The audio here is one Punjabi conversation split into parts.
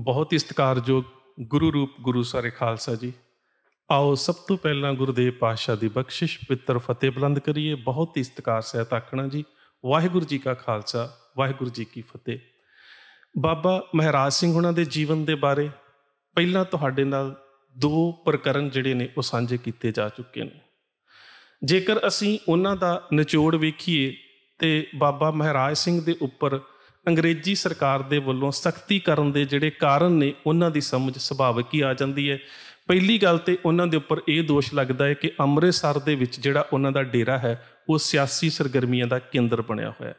ਬਹੁਤ ਹੀ ਸਤਿਕਾਰਯੋਗ ਗੁਰੂ ਰੂਪ ਗੁਰੂ ਸਾਰੇ ਖਾਲਸਾ ਜੀ ਆਓ ਸਭ ਤੋਂ ਪਹਿਲਾਂ ਗੁਰਦੇਵ ਪਾਤਸ਼ਾਹ ਦੀ ਬਖਸ਼ਿਸ਼ ਪਿੱਤਰ ਫਤਿਹ ਬੁਲੰਦ ਕਰੀਏ ਬਹੁਤ ਹੀ ਸਤਿਕਾਰ ਸਹਿਤ ਆਖਣਾ ਜੀ ਵਾਹਿਗੁਰੂ ਜੀ ਕਾ ਖਾਲਸਾ ਵਾਹਿਗੁਰੂ ਜੀ ਕੀ ਫਤਿਹ ਬਾਬਾ ਮਹਾਰਾਜ ਸਿੰਘ ਉਹਨਾਂ ਦੇ ਜੀਵਨ ਦੇ ਬਾਰੇ ਪਹਿਲਾਂ ਤੁਹਾਡੇ ਨਾਲ ਦੋ ਪ੍ਰਕਰਨ ਜਿਹੜੇ ਨੇ ਉਹ ਸਾਂਝੇ ਕੀਤੇ ਜਾ ਚੁੱਕੇ ਨੇ ਜੇਕਰ ਅਸੀਂ ਉਹਨਾਂ ਦਾ ਨਿਚੋੜ ਵੇਖੀਏ ਤੇ ਬਾਬਾ ਮਹਾਰਾਜ ਸਿੰਘ ਦੇ ਉੱਪਰ ਅੰਗਰੇਜ਼ੀ ਸਰਕਾਰ ਦੇ ਵੱਲੋਂ ਸਖਤੀ ਕਰਨ ਦੇ ਜਿਹੜੇ ਕਾਰਨ ਨੇ ਉਹਨਾਂ ਦੀ ਸਮਝ ਸੁਭਾਵਿਕ ਹੀ ਆ ਜਾਂਦੀ ਹੈ ਪਹਿਲੀ ਗੱਲ ਤੇ ਉਹਨਾਂ ਦੇ ਉੱਪਰ ਇਹ ਦੋਸ਼ ਲੱਗਦਾ ਹੈ ਕਿ ਅੰਮ੍ਰਿਤਸਰ ਦੇ ਵਿੱਚ ਜਿਹੜਾ ਉਹਨਾਂ ਦਾ ਡੇਰਾ ਹੈ ਉਹ ਸਿਆਸੀ ਸਰਗਰਮੀਆਂ ਦਾ ਕੇਂਦਰ ਬਣਿਆ ਹੋਇਆ ਹੈ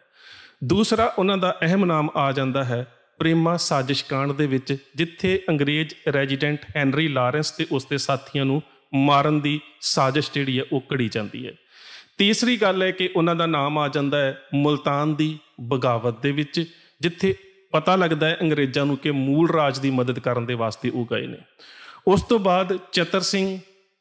ਦੂਸਰਾ ਉਹਨਾਂ ਦਾ ਅਹਿਮ ਨਾਮ ਆ ਜਾਂਦਾ ਹੈ ਪ੍ਰੇਮਾ ਸਾਜ਼ਿਸ਼ ਕਾਂਡ ਦੇ ਵਿੱਚ ਜਿੱਥੇ ਅੰਗਰੇਜ਼ ਰੈਜ਼ੀਡੈਂਟ ਹੈਨਰੀ ਲਾਰੈਂਸ ਤੇ ਉਸ ਦੇ ਸਾਥੀਆਂ ਨੂੰ ਮਾਰਨ ਦੀ ਸਾਜ਼ਿਸ਼ ਜਿਹੜੀ ਹੈ ਉਹ ਕੜੀ ਜਾਂਦੀ ਹੈ ਤੀਸਰੀ ਗੱਲ ਹੈ ਕਿ ਉਹਨਾਂ ਦਾ ਨਾਮ ਆ ਜਾਂਦਾ ਹੈ ਮਲਤਾਨ ਦੀ ਬਗਾਵਤ ਦੇ ਵਿੱਚ ਜਿੱਥੇ ਪਤਾ ਲੱਗਦਾ ਹੈ ਅੰਗਰੇਜ਼ਾਂ ਨੂੰ ਕਿ ਮੂਲ ਰਾਜ ਦੀ ਮਦਦ ਕਰਨ ਦੇ ਵਾਸਤੇ ਉਹ ਗਏ ਨੇ ਉਸ ਤੋਂ ਬਾਅਦ ਚਤਰ ਸਿੰਘ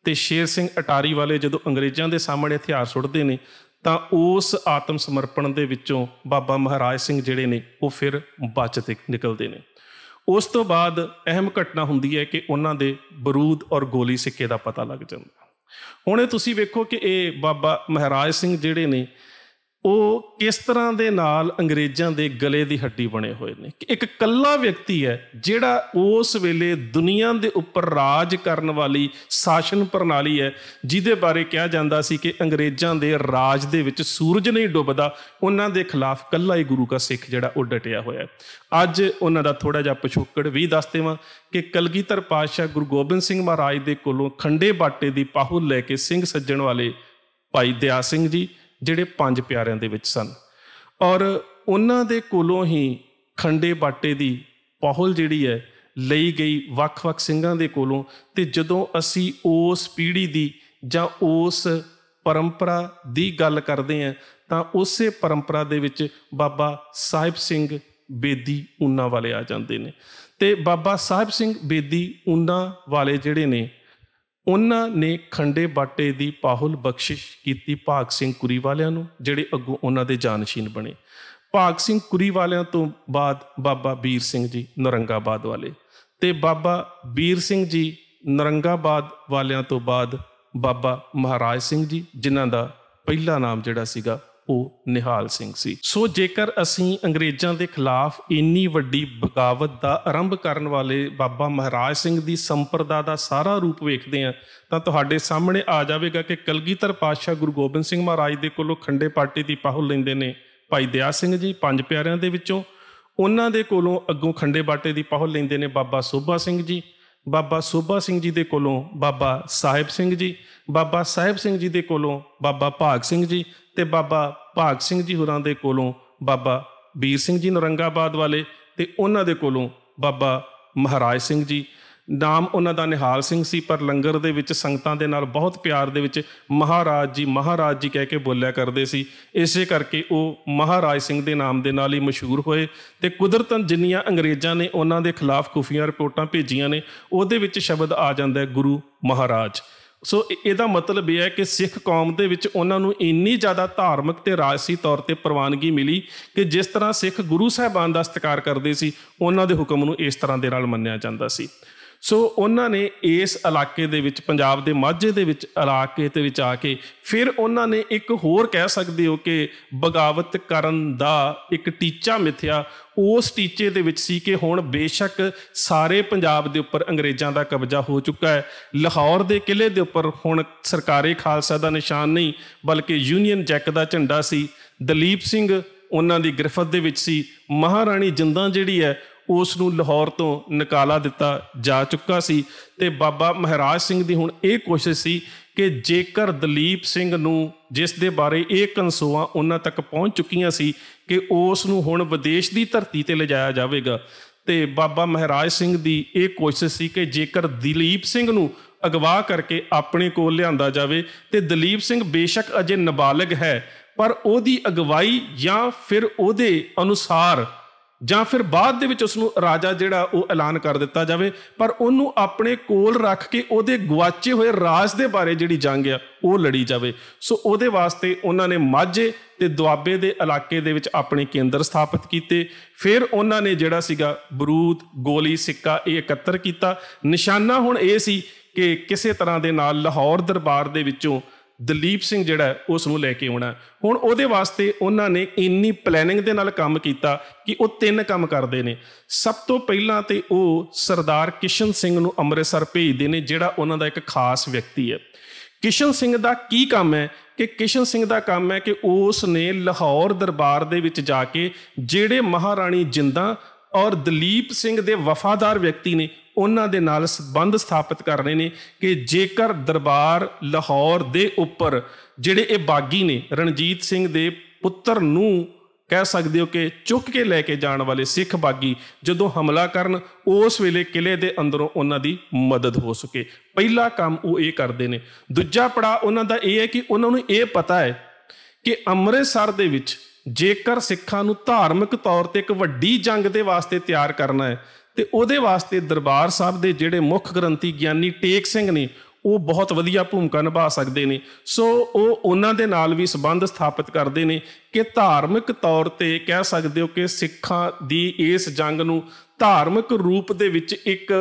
ਤੇ ਸ਼ੇਰ ਸਿੰਘ ਅਟਾਰੀ ਵਾਲੇ ਜਦੋਂ ਅੰਗਰੇਜ਼ਾਂ ਦੇ ਸਾਹਮਣੇ ਹਥਿਆਰ ਸੁੱਟਦੇ ਨੇ ਤਾਂ ਉਸ ਆਤਮ ਸਮਰਪਣ ਦੇ ਵਿੱਚੋਂ ਬਾਬਾ ਮਹਾਰਾਜ ਸਿੰਘ ਜਿਹੜੇ ਨੇ ਉਹ ਫਿਰ ਬਚਤ ਨਿਕਲਦੇ ਨੇ ਉਸ ਤੋਂ ਬਾਅਦ ਅਹਿਮ ਘਟਨਾ ਹੁੰਦੀ ਹੈ ਕਿ ਉਹਨਾਂ ਦੇ ਬਰੂਦ ਔਰ ਗੋਲੀ ਸਿੱਕੇ ਦਾ ਪਤਾ ਲੱਗ ਜਾਂਦਾ ਹੁਣ ਇਹ ਤੁਸੀਂ ਵੇਖੋ ਕਿ ਇਹ ਬਾਬਾ ਮਹਾਰਾਜ ਸਿੰਘ ਜਿਹੜੇ ਨੇ ਉਹ ਕਿਸ ਤਰ੍ਹਾਂ ਦੇ ਨਾਲ ਅੰਗਰੇਜ਼ਾਂ ਦੇ ਗਲੇ ਦੀ ਹੱਡੀ ਬਣੇ ਹੋਏ ਨੇ ਇੱਕ ਕੱਲਾ ਵਿਅਕਤੀ ਹੈ ਜਿਹੜਾ ਉਸ ਵੇਲੇ ਦੁਨੀਆ ਦੇ ਉੱਪਰ ਰਾਜ ਕਰਨ ਵਾਲੀ ਸ਼ਾਸਨ ਪ੍ਰਣਾਲੀ ਹੈ ਜਿਹਦੇ ਬਾਰੇ ਕਿਹਾ ਜਾਂਦਾ ਸੀ ਕਿ ਅੰਗਰੇਜ਼ਾਂ ਦੇ ਰਾਜ ਦੇ ਵਿੱਚ ਸੂਰਜ ਨਹੀਂ ਡੁੱਬਦਾ ਉਹਨਾਂ ਦੇ ਖਿਲਾਫ ਕੱਲਾ ਹੀ ਗੁਰੂ ਕਾ ਸਿੱਖ ਜਿਹੜਾ ਉਹ ਡਟਿਆ ਹੋਇਆ ਅੱਜ ਉਹਨਾਂ ਦਾ ਥੋੜਾ ਜਿਹਾ ਪਛੋਕੜ ਵੀ ਦੱਸ ਦੇਵਾਂ ਕਿ ਕਲਗੀਧਰ ਪਾਤਸ਼ਾਹ ਗੁਰੂ ਗੋਬਿੰਦ ਸਿੰਘ ਮਹਾਰਾਜ ਦੇ ਕੋਲੋਂ ਖੰਡੇ ਬਾਟੇ ਦੀ ਪਾਹੁਲ ਲੈ ਕੇ ਸਿੰਘ ਸੱਜਣ ਵਾਲੇ ਭਾਈ ਦਿਆ ਸਿੰਘ ਜੀ ਜਿਹੜੇ ਪੰਜ ਪਿਆਰਿਆਂ ਦੇ ਵਿੱਚ ਸਨ ਔਰ ਉਹਨਾਂ ਦੇ ਕੋਲੋਂ ਹੀ ਖੰਡੇ ਬਾਟੇ ਦੀ ਪਹਲ ਜਿਹੜੀ ਹੈ ਲਈ ਗਈ ਵੱਖ-ਵੱਖ ਸਿੰਘਾਂ ਦੇ ਕੋਲੋਂ ਤੇ ਜਦੋਂ ਅਸੀਂ ਉਸ ਪੀੜ੍ਹੀ ਦੀ ਜਾਂ ਉਸ ਪਰੰਪਰਾ ਦੀ ਗੱਲ ਕਰਦੇ ਆ ਤਾਂ ਉਸੇ ਪਰੰਪਰਾ ਦੇ ਵਿੱਚ ਬਾਬਾ ਸਾਹਿਬ ਸਿੰਘ ਬੇਦੀ ਉਹਨਾਂ ਵਾਲੇ ਆ ਜਾਂਦੇ ਨੇ ਤੇ ਬਾਬਾ ਸਾਹਿਬ ਸਿੰਘ ਬੇਦੀ ਉਹਨਾਂ ਵਾਲੇ ਜਿਹੜੇ ਨੇ ਉਹਨਾਂ ਨੇ ਖੰਡੇ ਬਾਟੇ ਦੀ ਪਾਹੁਲ ਬਖਸ਼ਿਸ਼ ਕੀਤੀ ਭਾਗ ਸਿੰਘ ਕੁਰੀ ਵਾਲਿਆਂ ਨੂੰ ਜਿਹੜੇ ਅੱਗੋਂ ਉਹਨਾਂ ਦੇ ਜਾਨਸ਼ੀਨ ਬਣੇ ਭਾਗ ਸਿੰਘ ਕੁਰੀ ਵਾਲਿਆਂ ਤੋਂ ਬਾਅਦ ਬਾਬਾ ਵੀਰ ਸਿੰਘ ਜੀ ਨਰੰਗਾਬਾਦ ਵਾਲੇ ਤੇ ਬਾਬਾ ਵੀਰ ਸਿੰਘ ਜੀ ਨਰੰਗਾਬਾਦ ਵਾਲਿਆਂ ਤੋਂ ਬਾਅਦ ਬਾਬਾ ਮਹਾਰਾਜ ਸਿੰਘ ਜੀ ਜਿਨ੍ਹਾਂ ਦਾ ਪਹਿਲਾ ਨਾਮ ਜਿਹੜਾ ਸੀਗਾ ਉਹ ਨਿਹਾਲ ਸਿੰਘ ਸੀ ਸੋ ਜੇਕਰ ਅਸੀਂ ਅੰਗਰੇਜ਼ਾਂ ਦੇ ਖਿਲਾਫ ਇੰਨੀ ਵੱਡੀ ਬਗਾਵਤ ਦਾ ਆਰੰਭ ਕਰਨ ਵਾਲੇ ਬਾਬਾ ਮਹਾਰਾਜ ਸਿੰਘ ਦੀ ਸੰਪਰਦਾ ਦਾ ਸਾਰਾ ਰੂਪ ਵੇਖਦੇ ਹਾਂ ਤਾਂ ਤੁਹਾਡੇ ਸਾਹਮਣੇ ਆ ਜਾਵੇਗਾ ਕਿ ਕਲਗੀਧਰ ਪਾਤਸ਼ਾਹ ਗੁਰੂ ਗੋਬਿੰਦ ਸਿੰਘ ਮਹਾਰਾਜ ਦੇ ਕੋਲੋਂ ਖੰਡੇ ਪਾਟੀ ਦੀ ਪਾਹੁਲ ਲੈਂਦੇ ਨੇ ਭਾਈ ਦਿਆ ਸਿੰਘ ਜੀ ਪੰਜ ਪਿਆਰਿਆਂ ਦੇ ਵਿੱਚੋਂ ਉਹਨਾਂ ਦੇ ਕੋਲੋਂ ਅੱਗੋਂ ਖੰਡੇ ਬਾਟੇ ਦੀ ਪਾਹੁਲ ਲੈਂਦੇ ਨੇ ਬਾਬਾ ਸੋਭਾ ਸਿੰਘ ਜੀ ਬਾਬਾ ਸੋਭਾ ਸਿੰਘ ਜੀ ਦੇ ਕੋਲੋਂ ਬਾਬਾ ਸਾਹਿਬ ਸਿੰਘ ਜੀ ਬਾਬਾ ਸਾਹਿਬ ਸਿੰਘ ਜੀ ਦੇ ਕੋਲੋਂ ਬਾਬਾ ਭਾਗ ਸਿੰਘ ਜੀ ਤੇ ਬਾਬਾ ਭਾਗ ਸਿੰਘ ਜੀ ਹੋਰਾਂ ਦੇ ਕੋਲੋਂ ਬਾਬਾ ਵੀਰ ਸਿੰਘ ਜੀ ਨਰੰਗਾਬਾਦ ਵਾਲੇ ਤੇ ਉਹਨਾਂ ਦੇ ਕੋਲੋਂ ਬਾਬਾ ਮਹਾਰਾਜ ਸਿੰਘ ਜੀ ਨਾਮ ਉਹਨਾਂ ਦਾ ਨਿਹਾਲ ਸਿੰਘ ਸੀ ਪਰ ਲੰਗਰ ਦੇ ਵਿੱਚ ਸੰਗਤਾਂ ਦੇ ਨਾਲ ਬਹੁਤ ਪਿਆਰ ਦੇ ਵਿੱਚ ਮਹਾਰਾਜ ਜੀ ਮਹਾਰਾਜ ਜੀ ਕਹਿ ਕੇ ਬੋਲਿਆ ਕਰਦੇ ਸੀ ਇਸੇ ਕਰਕੇ ਉਹ ਮਹਾਰਾਜ ਸਿੰਘ ਦੇ ਨਾਮ ਦੇ ਨਾਲ ਹੀ ਮਸ਼ਹੂਰ ਹੋਏ ਤੇ ਕੁਦਰਤਨ ਜਿੰਨੀਆਂ ਅੰਗਰੇਜ਼ਾਂ ਨੇ ਉਹਨਾਂ ਦੇ ਖਿਲਾਫ ਖੁਫੀਆ ਰਿਪੋਰਟਾਂ ਭੇਜੀਆਂ ਨੇ ਉਹਦੇ ਵਿੱਚ ਸ਼ਬਦ ਆ ਜਾਂਦਾ ਹੈ ਗੁਰੂ ਮਹਾਰਾਜ ਸੋ ਇਹਦਾ ਮਤਲਬ ਇਹ ਹੈ ਕਿ ਸਿੱਖ ਕੌਮ ਦੇ ਵਿੱਚ ਉਹਨਾਂ ਨੂੰ ਇੰਨੀ ਜ਼ਿਆਦਾ ਧਾਰਮਿਕ ਤੇ ਰਾਜਸੀ ਤੌਰ ਤੇ ਪ੍ਰਵਾਨਗੀ ਮਿਲੀ ਕਿ ਜਿਸ ਤਰ੍ਹਾਂ ਸਿੱਖ ਗੁਰੂ ਸਾਹਿਬਾਨ ਦਾ ਸਤਿਕਾਰ ਕਰਦੇ ਸੀ ਉਹਨਾਂ ਦੇ ਹੁਕਮ ਨੂੰ ਇਸ ਤਰ੍ਹਾਂ ਦੇ ਨਾਲ ਮੰਨਿਆ ਜਾਂਦਾ ਸੀ ਸੋ ਉਹਨਾਂ ਨੇ ਇਸ ਇਲਾਕੇ ਦੇ ਵਿੱਚ ਪੰਜਾਬ ਦੇ ਮਾਝੇ ਦੇ ਵਿੱਚ ਇਲਾਕੇ ਤੇ ਵਿੱਚ ਆ ਕੇ ਫਿਰ ਉਹਨਾਂ ਨੇ ਇੱਕ ਹੋਰ ਕਹਿ ਸਕਦੇ ਹੋ ਕਿ ਬਗਾਵਤ ਕਰਨ ਦਾ ਇੱਕ ਟੀਚਾ ਮਿਥਿਆ ਉਸ ਟੀਚੇ ਦੇ ਵਿੱਚ ਸੀ ਕਿ ਹੁਣ ਬੇਸ਼ੱਕ ਸਾਰੇ ਪੰਜਾਬ ਦੇ ਉੱਪਰ ਅੰਗਰੇਜ਼ਾਂ ਦਾ ਕਬਜ਼ਾ ਹੋ ਚੁੱਕਾ ਹੈ ਲਾਹੌਰ ਦੇ ਕਿਲੇ ਦੇ ਉੱਪਰ ਹੁਣ ਸਰਕਾਰੀ ਖਾਲਸਾ ਦਾ ਨਿਸ਼ਾਨ ਨਹੀਂ ਬਲਕਿ ਯੂਨੀਅਨ ਜੈਕ ਦਾ ਝੰਡਾ ਸੀ ਦਲੀਪ ਸਿੰਘ ਉਹਨਾਂ ਦੀ ਗ੍ਰਿਫਤ ਦੇ ਵਿੱਚ ਸੀ ਮਹਾਰਾਣੀ ਜਿੰਦਾਂ ਜਿਹੜੀ ਹੈ ਉਸ ਨੂੰ ਲਾਹੌਰ ਤੋਂ ਨਿਕਾਲਾ ਦਿੱਤਾ ਜਾ ਚੁੱਕਾ ਸੀ ਤੇ ਬਾਬਾ ਮਹਾਰਾਜ ਸਿੰਘ ਦੀ ਹੁਣ ਇਹ ਕੋਸ਼ਿਸ਼ ਸੀ ਕਿ ਜੇਕਰ ਦਲੀਪ ਸਿੰਘ ਨੂੰ ਜਿਸ ਦੇ ਬਾਰੇ ਇਹ ਕੰਸੋਆਂ ਉਹਨਾਂ ਤੱਕ ਪਹੁੰਚ ਚੁੱਕੀਆਂ ਸੀ ਕਿ ਉਸ ਨੂੰ ਹੁਣ ਵਿਦੇਸ਼ ਦੀ ਧਰਤੀ ਤੇ ਲਿਜਾਇਆ ਜਾਵੇਗਾ ਤੇ ਬਾਬਾ ਮਹਾਰਾਜ ਸਿੰਘ ਦੀ ਇਹ ਕੋਸ਼ਿਸ਼ ਸੀ ਕਿ ਜੇਕਰ ਦਲੀਪ ਸਿੰਘ ਨੂੰ ਅਗਵਾ ਕਰਕੇ ਆਪਣੇ ਕੋਲ ਲਿਆਂਦਾ ਜਾਵੇ ਤੇ ਦਲੀਪ ਸਿੰਘ ਬੇਸ਼ੱਕ ਅਜੇ ਨਾਬਾਲਗ ਹੈ ਪਰ ਉਹਦੀ ਅਗਵਾਈ ਜਾਂ ਫਿਰ ਉਹਦੇ ਅਨੁਸਾਰ ਜਾਂ ਫਿਰ ਬਾਅਦ ਦੇ ਵਿੱਚ ਉਸ ਨੂੰ ਰਾਜਾ ਜਿਹੜਾ ਉਹ ਐਲਾਨ ਕਰ ਦਿੱਤਾ ਜਾਵੇ ਪਰ ਉਹਨੂੰ ਆਪਣੇ ਕੋਲ ਰੱਖ ਕੇ ਉਹਦੇ ਗਵਾਚੇ ਹੋਏ ਰਾਜ ਦੇ ਬਾਰੇ ਜਿਹੜੀ ਜੰਗ ਆ ਉਹ ਲੜੀ ਜਾਵੇ ਸੋ ਉਹਦੇ ਵਾਸਤੇ ਉਹਨਾਂ ਨੇ ਮਾਝੇ ਤੇ ਦੁਆਬੇ ਦੇ ਇਲਾਕੇ ਦੇ ਵਿੱਚ ਆਪਣੇ ਕੇਂਦਰ ਸਥਾਪਿਤ ਕੀਤੇ ਫਿਰ ਉਹਨਾਂ ਨੇ ਜਿਹੜਾ ਸੀਗਾ ਬਰੂਦ ਗੋਲੀ ਸਿੱਕਾ ਇਹ ਇਕੱਤਰ ਕੀਤਾ ਨਿਸ਼ਾਨਾ ਹੁਣ ਇਹ ਸੀ ਕਿ ਕਿਸੇ ਤਰ੍ਹਾਂ ਦੇ ਨਾਲ ਲਾਹੌਰ ਦਰਬਾਰ ਦੇ ਵਿੱਚੋਂ ਦਲੀਪ ਸਿੰਘ ਜਿਹੜਾ ਉਸ ਨੂੰ ਲੈ ਕੇ ਆਉਣਾ ਹੁਣ ਉਹਦੇ ਵਾਸਤੇ ਉਹਨਾਂ ਨੇ ਇੰਨੀ ਪਲੈਨਿੰਗ ਦੇ ਨਾਲ ਕੰਮ ਕੀਤਾ ਕਿ ਉਹ ਤਿੰਨ ਕੰਮ ਕਰਦੇ ਨੇ ਸਭ ਤੋਂ ਪਹਿਲਾਂ ਤੇ ਉਹ ਸਰਦਾਰ ਕਿਸ਼ਨ ਸਿੰਘ ਨੂੰ ਅੰਮ੍ਰਿਤਸਰ ਭੇਜਦੇ ਨੇ ਜਿਹੜਾ ਉਹਨਾਂ ਦਾ ਇੱਕ ਖਾਸ ਵਿਅਕਤੀ ਹੈ ਕਿਸ਼ਨ ਸਿੰਘ ਦਾ ਕੀ ਕੰਮ ਹੈ ਕਿ ਕਿਸ਼ਨ ਸਿੰਘ ਦਾ ਕੰਮ ਹੈ ਕਿ ਉਸ ਨੇ ਲਾਹੌਰ ਦਰਬਾਰ ਦੇ ਵਿੱਚ ਜਾ ਕੇ ਜਿਹੜੇ ਮਹਾਰਾਣੀ ਜਿੰਦਾ ਔਰ ਦਲੀਪ ਸਿੰਘ ਦੇ ਵਫਾਦਾਰ ਵਿਅਕਤੀ ਨੇ ਉਹਨਾਂ ਦੇ ਨਾਲ ਸਬੰਧ ਸਥਾਪਿਤ ਕਰ ਰਹੇ ਨੇ ਕਿ ਜੇਕਰ ਦਰਬਾਰ ਲਾਹੌਰ ਦੇ ਉੱਪਰ ਜਿਹੜੇ ਇਹ ਬਾਗੀ ਨੇ ਰਣਜੀਤ ਸਿੰਘ ਦੇ ਪੁੱਤਰ ਨੂੰ ਕਹਿ ਸਕਦੇ ਹੋ ਕਿ ਚੁੱਕ ਕੇ ਲੈ ਕੇ ਜਾਣ ਵਾਲੇ ਸਿੱਖ ਬਾਗੀ ਜਦੋਂ ਹਮਲਾ ਕਰਨ ਉਸ ਵੇਲੇ ਕਿਲੇ ਦੇ ਅੰਦਰੋਂ ਉਹਨਾਂ ਦੀ ਮਦਦ ਹੋ ਸਕੇ ਪਹਿਲਾ ਕੰਮ ਉਹ ਇਹ ਕਰਦੇ ਨੇ ਦੂਜਾ ਪੜਾ ਉਹਨਾਂ ਦਾ ਇਹ ਹੈ ਕਿ ਉਹਨਾਂ ਨੂੰ ਇਹ ਪਤਾ ਹੈ ਕਿ ਅੰਮ੍ਰਿਤਸਰ ਦੇ ਵਿੱਚ ਜੇਕਰ ਸਿੱਖਾਂ ਨੂੰ ਧਾਰਮਿਕ ਤੌਰ ਤੇ ਇੱਕ ਵੱਡੀ ਜੰਗ ਦੇ ਵਾਸਤੇ ਤਿਆਰ ਕਰਨਾ ਹੈ ਤੇ ਉਹਦੇ ਵਾਸਤੇ ਦਰਬਾਰ ਸਾਹਿਬ ਦੇ ਜਿਹੜੇ ਮੁੱਖ ਗ੍ਰੰਥੀ ਗਿਆਨੀ ਟੇਕ ਸਿੰਘ ਨੇ ਉਹ ਬਹੁਤ ਵਧੀਆ ਭੂਮਿਕਾ ਨਿਭਾ ਸਕਦੇ ਨੇ ਸੋ ਉਹ ਉਹਨਾਂ ਦੇ ਨਾਲ ਵੀ ਸਬੰਧ ਸਥਾਪਿਤ ਕਰਦੇ ਨੇ ਕਿ ਧਾਰਮਿਕ ਤੌਰ ਤੇ ਕਹਿ ਸਕਦੇ ਹੋ ਕਿ ਸਿੱਖਾਂ ਦੀ ਇਸ ਜੰਗ ਨੂੰ ਧਾਰਮਿਕ ਰੂਪ ਦੇ ਵਿੱਚ ਇੱਕ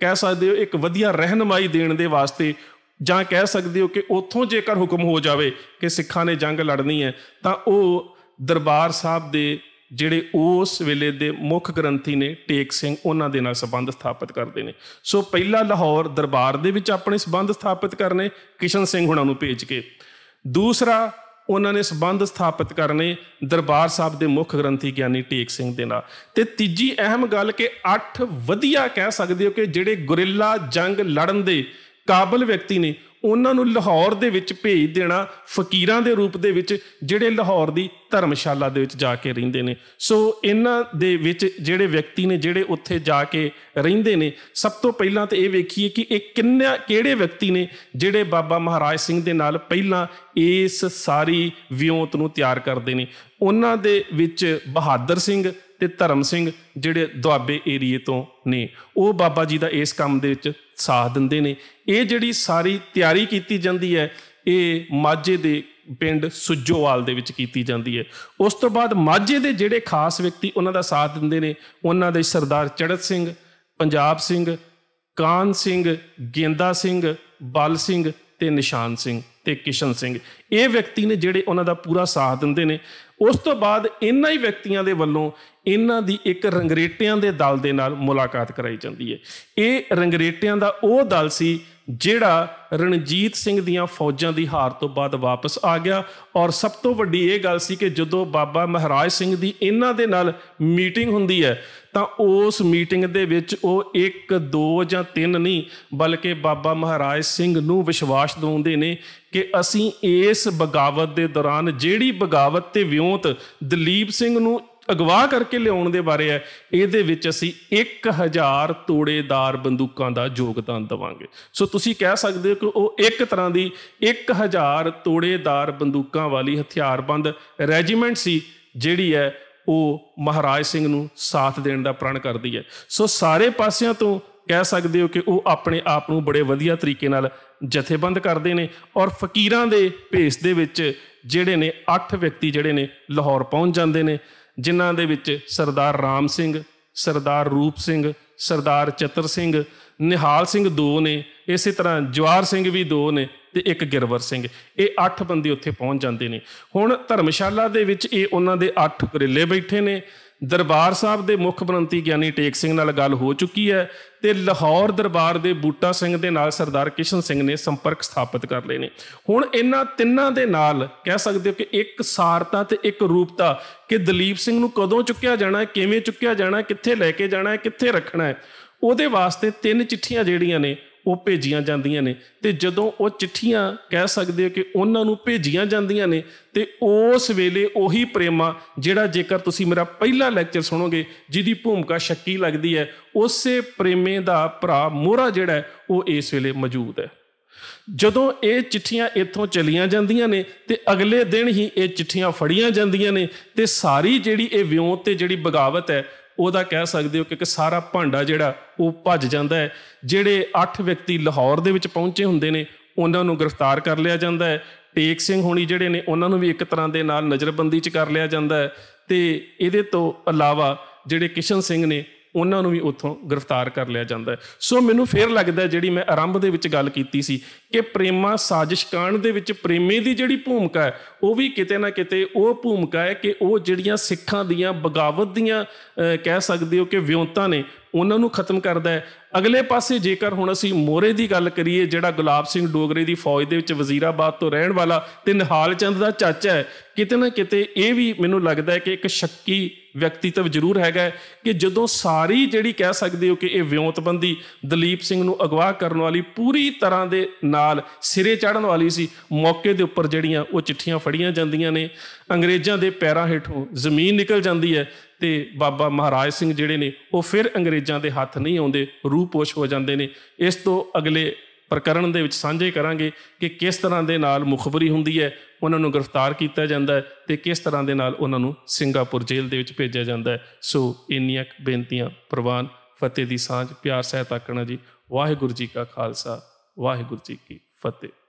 ਕਹਿ ਸਕਦੇ ਹੋ ਇੱਕ ਵਧੀਆ ਰਹਿਨਮਾਈ ਦੇਣ ਦੇ ਵਾਸਤੇ ਜਾਂ ਕਹਿ ਸਕਦੇ ਹੋ ਕਿ ਉੱਥੋਂ ਜੇਕਰ ਹੁਕਮ ਹੋ ਜਾਵੇ ਕਿ ਸਿੱਖਾਂ ਨੇ ਜੰਗ ਲੜਨੀ ਹੈ ਤਾਂ ਉਹ ਦਰਬਾਰ ਸਾਹਿਬ ਦੇ ਜਿਹੜੇ ਉਸ ਵੇਲੇ ਦੇ ਮੁੱਖ ਗ੍ਰੰਥੀ ਨੇ ਟੇਕ ਸਿੰਘ ਉਹਨਾਂ ਦੇ ਨਾਲ ਸੰਬੰਧ ਸਥਾਪਿਤ ਕਰਦੇ ਨੇ ਸੋ ਪਹਿਲਾ ਲਾਹੌਰ ਦਰਬਾਰ ਦੇ ਵਿੱਚ ਆਪਣੇ ਸੰਬੰਧ ਸਥਾਪਿਤ ਕਰਨੇ ਕਿਸ਼ਨ ਸਿੰਘ ਹੁਣਾਂ ਨੂੰ ਭੇਜ ਕੇ ਦੂਸਰਾ ਉਹਨਾਂ ਨੇ ਸੰਬੰਧ ਸਥਾਪਿਤ ਕਰਨੇ ਦਰਬਾਰ ਸਾਹਿਬ ਦੇ ਮੁੱਖ ਗ੍ਰੰਥੀ ਗਿਆਨੀ ਟੇਕ ਸਿੰਘ ਦੇ ਨਾਲ ਤੇ ਤੀਜੀ ਅਹਿਮ ਗੱਲ ਕਿ ਅੱਠ ਵਧੀਆ ਕਹਿ ਸਕਦੇ ਹੋ ਕਿ ਜਿਹੜੇ ਗੁਰਿੱਲਾ ਜੰਗ ਲੜਨ ਦੇ ਕਾਬਲ ਵਿਅਕਤੀ ਨੇ ਉਹਨਾਂ ਨੂੰ ਲਾਹੌਰ ਦੇ ਵਿੱਚ ਭੇਜ ਦੇਣਾ ਫਕੀਰਾਂ ਦੇ ਰੂਪ ਦੇ ਵਿੱਚ ਜਿਹੜੇ ਲਾਹੌਰ ਦੀ ਧਰਮਸ਼ਾਲਾ ਦੇ ਵਿੱਚ ਜਾ ਕੇ ਰਹਿੰਦੇ ਨੇ ਸੋ ਇਹਨਾਂ ਦੇ ਵਿੱਚ ਜਿਹੜੇ ਵਿਅਕਤੀ ਨੇ ਜਿਹੜੇ ਉੱਥੇ ਜਾ ਕੇ ਰਹਿੰਦੇ ਨੇ ਸਭ ਤੋਂ ਪਹਿਲਾਂ ਤਾਂ ਇਹ ਵੇਖੀਏ ਕਿ ਇਹ ਕਿੰਨਾ ਕਿਹੜੇ ਵਿਅਕਤੀ ਨੇ ਜਿਹੜੇ ਬਾਬਾ ਮਹਾਰਾਜ ਸਿੰਘ ਦੇ ਨਾਲ ਪਹਿਲਾਂ ਇਸ ਸਾਰੀ ਵਿਉਂਤ ਨੂੰ ਤਿਆਰ ਕਰਦੇ ਨੇ ਉਹਨਾਂ ਦੇ ਵਿੱਚ ਬਹਾਦਰ ਸਿੰਘ ਤੇ ਧਰਮ ਸਿੰਘ ਜਿਹੜੇ ਦੁਆਬੇ ਏਰੀਏ ਤੋਂ ਨੇ ਉਹ ਬਾਬਾ ਜੀ ਦਾ ਇਸ ਕੰਮ ਦੇ ਵਿੱਚ ਸਾਥ ਦਿੰਦੇ ਨੇ ਇਹ ਜਿਹੜੀ ਸਾਰੀ ਤਿਆਰੀ ਕੀਤੀ ਜਾਂਦੀ ਹੈ ਇਹ ਮਾਝੇ ਦੇ ਪਿੰਡ ਸੁਜੋਵਾਲ ਦੇ ਵਿੱਚ ਕੀਤੀ ਜਾਂਦੀ ਹੈ ਉਸ ਤੋਂ ਬਾਅਦ ਮਾਝੇ ਦੇ ਜਿਹੜੇ ਖਾਸ ਵਿਅਕਤੀ ਉਹਨਾਂ ਦਾ ਸਾਥ ਦਿੰਦੇ ਨੇ ਉਹਨਾਂ ਦੇ ਸਰਦਾਰ ਚੜਤ ਸਿੰਘ ਪੰਜਾਬ ਸਿੰਘ ਕਾਨ ਸਿੰਘ ਗੇਂਦਾ ਸਿੰਘ ਬਲ ਸਿੰਘ ਤੇ ਨਿਸ਼ਾਨ ਸਿੰਘ ਤੇ ਕਿਸ਼ਨ ਸਿੰਘ ਇਹ ਵਿਅਕਤੀ ਨੇ ਜਿਹੜੇ ਉਹਨਾਂ ਦਾ ਪੂਰਾ ਸਾਥ ਦਿੰਦੇ ਨੇ ਉਸ ਤੋਂ ਬਾਅਦ ਇਨ੍ਹਾਂ ਹੀ ਵਿਅਕਤੀਆਂ ਦੇ ਵੱਲੋਂ ਇਨ੍ਹਾਂ ਦੀ ਇੱਕ ਰੰਗਰੇਟਿਆਂ ਦੇ ਦਲ ਦੇ ਨਾਲ ਮੁਲਾਕਾਤ ਕਰਾਈ ਜਾਂਦੀ ਹੈ ਇਹ ਰੰਗਰੇਟਿਆਂ ਦਾ ਉਹ ਦਲ ਸੀ ਜਿਹੜਾ ਰਣਜੀਤ ਸਿੰਘ ਦੀਆਂ ਫੌਜਾਂ ਦੀ ਹਾਰ ਤੋਂ ਬਾਅਦ ਵਾਪਸ ਆ ਗਿਆ ਔਰ ਸਭ ਤੋਂ ਵੱਡੀ ਇਹ ਗੱਲ ਸੀ ਕਿ ਜਦੋਂ ਬਾਬਾ ਮਹਾਰਾਜ ਸਿੰਘ ਦੀ ਇਹਨਾਂ ਦੇ ਨਾਲ ਮੀਟਿੰਗ ਹੁੰਦੀ ਹੈ ਤਾਂ ਉਸ ਮੀਟਿੰਗ ਦੇ ਵਿੱਚ ਉਹ 1 2 ਜਾਂ 3 ਨਹੀਂ ਬਲਕਿ ਬਾਬਾ ਮਹਾਰਾਜ ਸਿੰਘ ਨੂੰ ਵਿਸ਼ਵਾਸ ਦਿਵਾਉਂਦੇ ਨੇ ਕਿ ਅਸੀਂ ਇਸ ਬਗਾਵਤ ਦੇ ਦੌਰਾਨ ਜਿਹੜੀ ਬਗਾਵਤ ਤੇ ਵਿਉਂਤ ਦਲੀਪ ਸਿੰਘ ਨੂੰ ਅਗਵਾ ਕਰਕੇ ਲਿਆਉਣ ਦੇ ਬਾਰੇ ਹੈ ਇਹਦੇ ਵਿੱਚ ਅਸੀਂ 1000 ਤੋੜੇਦਾਰ ਬੰਦੂਕਾਂ ਦਾ ਯੋਗਦਾਨ ਦਵਾਂਗੇ ਸੋ ਤੁਸੀਂ ਕਹਿ ਸਕਦੇ ਹੋ ਕਿ ਉਹ ਇੱਕ ਤਰ੍ਹਾਂ ਦੀ 1000 ਤੋੜੇਦਾਰ ਬੰਦੂਕਾਂ ਵਾਲੀ ਹਥਿਆਰਬੰਦ ਰੈਜੀਮੈਂਟ ਸੀ ਜਿਹੜੀ ਹੈ ਉਹ ਮਹਾਰਾਜ ਸਿੰਘ ਨੂੰ ਸਾਥ ਦੇਣ ਦਾ ਪ੍ਰਣ ਕਰਦੀ ਹੈ ਸੋ ਸਾਰੇ ਪਾਸਿਆਂ ਤੋਂ ਕਹਿ ਸਕਦੇ ਹੋ ਕਿ ਉਹ ਆਪਣੇ ਆਪ ਨੂੰ ਬੜੇ ਵਧੀਆ ਤਰੀਕੇ ਨਾਲ ਜਥੇਬੰਦ ਕਰਦੇ ਨੇ ਔਰ ਫਕੀਰਾਂ ਦੇ ਭੇਸ ਦੇ ਵਿੱਚ ਜਿਹੜੇ ਨੇ 8 ਵਿਅਕਤੀ ਜਿਹੜੇ ਨੇ ਲਾਹੌਰ ਪਹੁੰਚ ਜਾਂਦੇ ਨੇ ਜਿਨ੍ਹਾਂ ਦੇ ਵਿੱਚ ਸਰਦਾਰ ਰਾਮ ਸਿੰਘ ਸਰਦਾਰ ਰੂਪ ਸਿੰਘ ਸਰਦਾਰ ਚਤਰ ਸਿੰਘ ਨਿਹਾਲ ਸਿੰਘ ਦੋ ਨੇ ਇਸੇ ਤਰ੍ਹਾਂ ਜਵਾਰ ਸਿੰਘ ਵੀ ਦੋ ਨੇ ਤੇ ਇੱਕ ਗਿਰਵਰ ਸਿੰਘ ਇਹ ਅੱਠ ਬੰਦੇ ਉੱਥੇ ਪਹੁੰਚ ਜਾਂਦੇ ਨੇ ਹੁਣ ਧਰਮਸ਼ਾਲਾ ਦੇ ਵਿੱਚ ਇਹ ਉਹਨਾਂ ਦੇ ਅੱਠ ਗਰੇਲੇ ਬੈਠੇ ਨੇ ਦਰਬਾਰ ਸਾਹਿਬ ਦੇ ਮੁੱਖ ਬ੍ਰੰਤੀ ਗਿਆਨੀ ਟੇਕ ਸਿੰਘ ਨਾਲ ਗੱਲ ਹੋ ਚੁੱਕੀ ਹੈ ਤੇ ਲਾਹੌਰ ਦਰਬਾਰ ਦੇ ਬੂਟਾ ਸਿੰਘ ਦੇ ਨਾਲ ਸਰਦਾਰ ਕਿਸ਼ਨ ਸਿੰਘ ਨੇ ਸੰਪਰਕ ਸਥਾਪਿਤ ਕਰ ਲਏ ਨੇ ਹੁਣ ਇਹਨਾਂ ਤਿੰਨਾਂ ਦੇ ਨਾਲ ਕਹਿ ਸਕਦੇ ਹੋ ਕਿ ਇੱਕ ਸਾਰਤਾ ਤੇ ਇੱਕ ਰੂਪਤਾ ਕਿ ਦਲੀਪ ਸਿੰਘ ਨੂੰ ਕਦੋਂ ਚੁੱਕਿਆ ਜਾਣਾ ਹੈ ਕਿਵੇਂ ਚੁੱਕਿਆ ਜਾਣਾ ਹੈ ਕਿੱਥੇ ਲੈ ਕੇ ਜਾਣਾ ਹੈ ਕਿੱਥੇ ਰੱਖਣਾ ਹੈ ਉਹਦੇ ਵਾਸਤੇ ਤਿੰਨ ਚਿੱਠੀਆਂ ਜਿਹੜੀਆਂ ਨੇ ਉਹ ਭੇਜੀਆਂ ਜਾਂਦੀਆਂ ਨੇ ਤੇ ਜਦੋਂ ਉਹ ਚਿੱਠੀਆਂ ਕਹਿ ਸਕਦੇ ਹੋ ਕਿ ਉਹਨਾਂ ਨੂੰ ਭੇਜੀਆਂ ਜਾਂਦੀਆਂ ਨੇ ਤੇ ਉਸ ਵੇਲੇ ਉਹੀ ਪ੍ਰੇਮਾ ਜਿਹੜਾ ਜੇਕਰ ਤੁਸੀਂ ਮੇਰਾ ਪਹਿਲਾ ਲੈਕਚਰ ਸੁਣੋਗੇ ਜਿਹਦੀ ਭੂਮਿਕਾ ਸ਼ੱਕੀ ਲੱਗਦੀ ਹੈ ਉਸੇ ਪ੍ਰੇਮੇ ਦਾ ਭਰਾ ਮੋਹਰਾ ਜਿਹੜਾ ਉਹ ਇਸ ਵੇਲੇ ਮੌਜੂਦ ਹੈ ਜਦੋਂ ਇਹ ਚਿੱਠੀਆਂ ਇੱਥੋਂ ਚਲੀਆਂ ਜਾਂਦੀਆਂ ਨੇ ਤੇ ਅਗਲੇ ਦਿਨ ਹੀ ਇਹ ਚਿੱਠੀਆਂ ਫੜੀਆਂ ਜਾਂਦੀਆਂ ਨੇ ਤੇ ਸਾਰੀ ਜਿਹੜੀ ਇਹ ਵਿਉਂਤ ਤੇ ਜਿਹੜੀ ਬਗਾਵਤ ਹੈ ਉਹਦਾ ਕਹਿ ਸਕਦੇ ਹੋ ਕਿ ਸਾਰਾ ਭਾਂਡਾ ਜਿਹੜਾ ਉਹ ਭੱਜ ਜਾਂਦਾ ਹੈ ਜਿਹੜੇ 8 ਵਿਅਕਤੀ ਲਾਹੌਰ ਦੇ ਵਿੱਚ ਪਹੁੰਚੇ ਹੁੰਦੇ ਨੇ ਉਹਨਾਂ ਨੂੰ ਗ੍ਰਿਫਤਾਰ ਕਰ ਲਿਆ ਜਾਂਦਾ ਹੈ ਟੇਕ ਸਿੰਘ ਹੋਣੀ ਜਿਹੜੇ ਨੇ ਉਹਨਾਂ ਨੂੰ ਵੀ ਇੱਕ ਤਰ੍ਹਾਂ ਦੇ ਨਾਲ ਨਜ਼ਰਬੰਦੀ 'ਚ ਕਰ ਲਿਆ ਜਾਂਦਾ ਹੈ ਤੇ ਇਹਦੇ ਤੋਂ ਇਲਾਵਾ ਜਿਹੜੇ ਕਿਸ਼ਨ ਸਿੰਘ ਨੇ ਉਹਨਾਂ ਨੂੰ ਵੀ ਉੱਥੋਂ ਗ੍ਰਿਫਤਾਰ ਕਰ ਲਿਆ ਜਾਂਦਾ ਹੈ ਸੋ ਮੈਨੂੰ ਫੇਰ ਲੱਗਦਾ ਜਿਹੜੀ ਮੈਂ ਆਰੰਭ ਦੇ ਵਿੱਚ ਗੱਲ ਕੀਤੀ ਸੀ ਕਿ ਪ੍ਰੇਮਾ ਸਾਜ਼ਿਸ਼ ਕਾਂਡ ਦੇ ਵਿੱਚ ਪ੍ਰੇਮੀ ਦੀ ਜਿਹੜੀ ਭੂਮਿਕਾ ਹੈ ਉਹ ਵੀ ਕਿਤੇ ਨਾ ਕਿਤੇ ਉਹ ਭੂਮਿਕਾ ਹੈ ਕਿ ਉਹ ਜਿਹੜੀਆਂ ਸਿੱਖਾਂ ਦੀਆਂ ਬਗਾਵਤ ਦੀਆਂ ਕਹਿ ਸਕਦੇ ਹੋ ਕਿ ਵਿਉਂਤਾਂ ਨੇ ਉਹਨਾਂ ਨੂੰ ਖਤਮ ਕਰਦਾ ਹੈ ਅਗਲੇ ਪਾਸੇ ਜੇਕਰ ਹੁਣ ਅਸੀਂ ਮੋਰੇ ਦੀ ਗੱਲ ਕਰੀਏ ਜਿਹੜਾ ਗੁਲਾਬ ਸਿੰਘ ਡੋਗਰੇ ਦੀ ਫੌਜ ਦੇ ਵਿੱਚ ਵਜ਼ੀਰਾਬਾਦ ਤੋਂ ਰਹਿਣ ਵਾਲਾ ਤੇ ਨਿਹਾਲ ਚੰਦ ਦਾ ਚਾਚਾ ਹੈ ਕਿਤੇ ਨਾ ਕਿਤੇ ਇਹ ਵੀ ਮੈਨੂੰ ਲੱਗਦਾ ਹੈ ਕਿ ਇੱਕ ਸ਼ੱਕੀ ਵਿਅਕਤੀਤਵ ਜ਼ਰੂਰ ਹੈਗਾ ਕਿ ਜਦੋਂ ਸਾਰੀ ਜਿਹੜੀ ਕਹਿ ਸਕਦੇ ਹੋ ਕਿ ਇਹ ਵਿਉਂਤਬੰਦੀ ਦਲੀਪ ਸਿੰਘ ਨੂੰ ਅਗਵਾ ਕਰਨ ਵਾਲੀ ਪੂਰੀ ਤਰ੍ਹਾਂ ਦੇ ਨਾਲ ਸਿਰੇ ਚੜਨ ਵਾਲੀ ਸੀ ਮੌਕੇ ਦੇ ਉੱਪਰ ਜਿਹੜੀਆਂ ਉਹ ਚਿੱਠੀਆਂ ਫੜੀਆਂ ਜਾਂਦੀਆਂ ਨੇ ਅੰਗਰੇਜ਼ਾਂ ਦੇ ਪੈਰਾਂ ਹੇਠੋਂ ਜ਼ਮੀਨ ਨਿਕਲ ਜਾਂਦੀ ਹੈ ਤੇ ਬਾਬਾ ਮਹਾਰਾਜ ਸਿੰਘ ਜਿਹੜੇ ਨੇ ਉਹ ਫਿਰ ਅੰਗਰੇਜ਼ਾਂ ਦੇ ਹੱਥ ਨਹੀਂ ਆਉਂਦੇ ਰੂਪੋਸ਼ ਹੋ ਜਾਂਦੇ ਨੇ ਇਸ ਤੋਂ ਅਗਲੇ ਪ੍ਰਕਰਣ ਦੇ ਵਿੱਚ ਸਾਂਝੇ ਕਰਾਂਗੇ ਕਿ ਕਿਸ ਤਰ੍ਹਾਂ ਦੇ ਨਾਲ ਮੁਖਬਰੀ ਹੁੰਦੀ ਹੈ ਉਹਨਾਂ ਨੂੰ ਗ੍ਰਿਫਤਾਰ ਕੀਤਾ ਜਾਂਦਾ ਹੈ ਤੇ ਕਿਸ ਤਰ੍ਹਾਂ ਦੇ ਨਾਲ ਉਹਨਾਂ ਨੂੰ ਸਿੰਗਾਪੁਰ ਜੇਲ੍ਹ ਦੇ ਵਿੱਚ ਭੇਜਿਆ ਜਾਂਦਾ ਹੈ ਸੋ ਇੰਨੀਆਂ ਬੇਨਤੀਆਂ ਪ੍ਰਵਾਨ ਫਤਿਹ ਦੀ ਸਾਂਝ ਪਿਆਰ ਸਹਿਤ ਆਕਣਾ ਜੀ ਵਾਹਿਗੁਰੂ ਜੀ ਕਾ ਖਾਲਸਾ ਵਾਹਿਗੁਰੂ ਜੀ ਕੀ ਫਤਿਹ